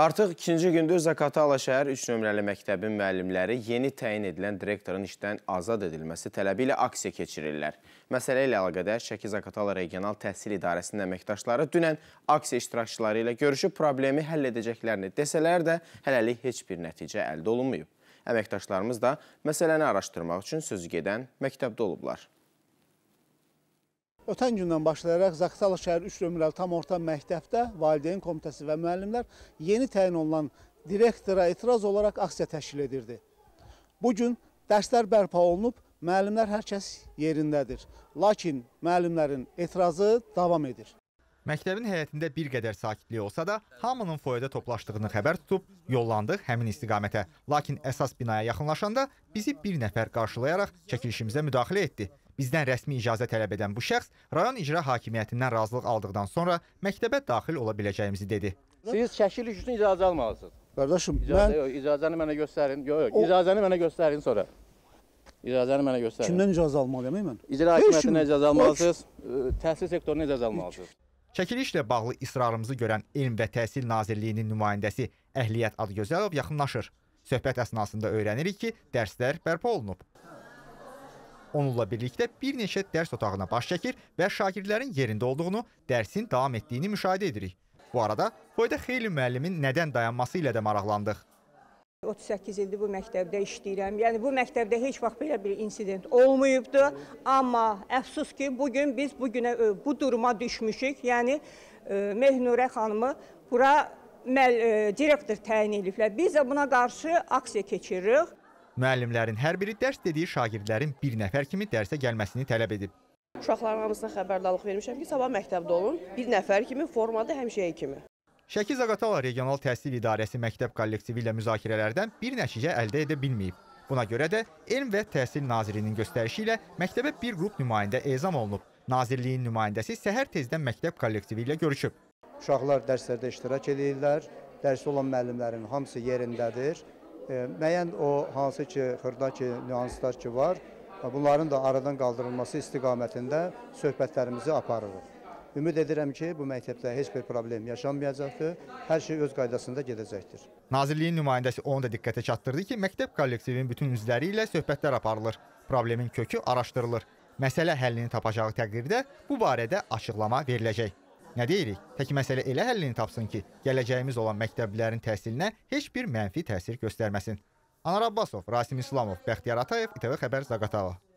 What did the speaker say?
Artıq ikinci gündür Zakatala şəhər 3 nömrəli məktəbin müəllimləri yeni təyin edilən direktorun işdən azad edilməsi tələbi ilə aksiya keçirirlər. Məsələ ilə əlaqədar Şəki Zakatala Regional Təhsil İdarəsinin əməkdaşları dünən aksiya iştirakçıları ilə görüşüb problemi həll edəcəklərini desələr də hələlik heç bir nəticə əldə olunmayıb. Əməkdaşlarımız da məsələni araşdırmaq üçün sözü gedən məktəbdə olublar. Ötən gündən başlayaraq Zaqatala şəhər 3 nömrəli tam orta məktəbdə valideyn komitəsi və müəllimlər yeni təyin olunan direktora etiraz olaraq aksiya təşkil edirdi. Bu gün dərslər bərpa olunub, müəllimlər hər kəs yerindədir. Lakin müəllimlərin etirazı davam edir. Məktəbin həyətində bir qədər sakitlik olsa da, hamının foyada toplaşdığını xəbər tutub yollandıq həmin istiqamətə. Lakin əsas binaya yaxınlaşanda bizi bir nəfər qarşılayaraq çəkilişimizə müdaxilə etdi. Bizdən rəsmi icazə tələb edən bu şəxs rayon icra hakimiyyətindən razılıq aldıqdan sonra məktəbə daxil ola biləcəyimizi dedi. Siz çəkiliş üçün icazə almalısınız. Qardaşım, icazə, mən... Yox, icazəni mənə göstərin. Yox, yox, icazəni mənə göstərin sonra. İcazəni mənə göstərin. Kimdən icazə almalıyam mən? İcra hakimiyyətindən icazə almalısınız, e, təhsil sektorundan icazə almalısınız. Çəkilişlə bağlı israrımızı görən Elm və Təhsil Nazirliyinin nümayəndəsi Əhliyyət Adgözəlov yaxınlaşır. Söhbət əsnasında öyrənirik ki, dərslər bərpa olunub. Onunla birlikdə bir neçə dərs otağına baş çəkir və şagirdlərin yerində olduğunu, dərsin davam etdiyini müşahidə edirik. Bu arada Foyda xeyli müəllimin nədən dayanması ilə də maraqlandıq. 38 ildir bu məktəbdə işləyirəm. Yəni bu məktəbdə heç vaxt belə bir insident olmayıbdı. Amma əfsus ki, bu gün biz bu günə e, bu duruma düşmüşük. Yəni e, Mehnurə xanımı bura məl, e, direktor təyin ediblər. Biz də buna qarşı aksiya keçiririk. Müəllimlərin hər biri dərs dediyi şagirdlərin bir nəfər kimi dərsə gəlməsini tələb edib. Uşaqların hamısına xəbərdarlıq vermişəm ki, sabah məktəbdə olun. Bir nəfər kimi, formada həmişəyə kimi. Şəki Zaqatala Regional Təhsil İdarəsi məktəb kollektivi ilə müzakirələrdən bir nəticə əldə edə bilməyib. Buna görə də Elm və Təhsil Nazirinin göstərişi ilə məktəbə bir qrup nümayəndə ezam olunub. Nazirliyin nümayəndəsi səhər tezdən məktəb kollektivi ilə görüşüb. Uşaqlar dərslərdə iştirak edirlər, dərsi olan müəllimlərin hamısı yerindədir. E, müəyyən o hansı ki, xırda ki, nüanslar ki var, bunların da aradan qaldırılması istiqamətində söhbətlərimizi aparırıq. Ümid edirəm ki, bu məktəbdə heç bir problem yaşanmayacaqdır. Hər şey öz qaydasında gedəcəkdir. Nazirliyin nümayəndəsi onu da diqqətə çatdırdı ki, məktəb kollektivinin bütün üzvləri ilə söhbətlər aparılır. Problemin kökü araşdırılır. Məsələ həllini tapacağı təqdirdə bu barədə açıqlama veriləcək. Nə deyirik? Tək məsələ elə həllini tapsın ki, gələcəyimiz olan məktəblilərin təhsilinə heç bir mənfi təsir göstərməsin. Anar Abbasov, Rasim İslamov, Bəxtiyar Atayev, İTV Xəbər, Zaqatala.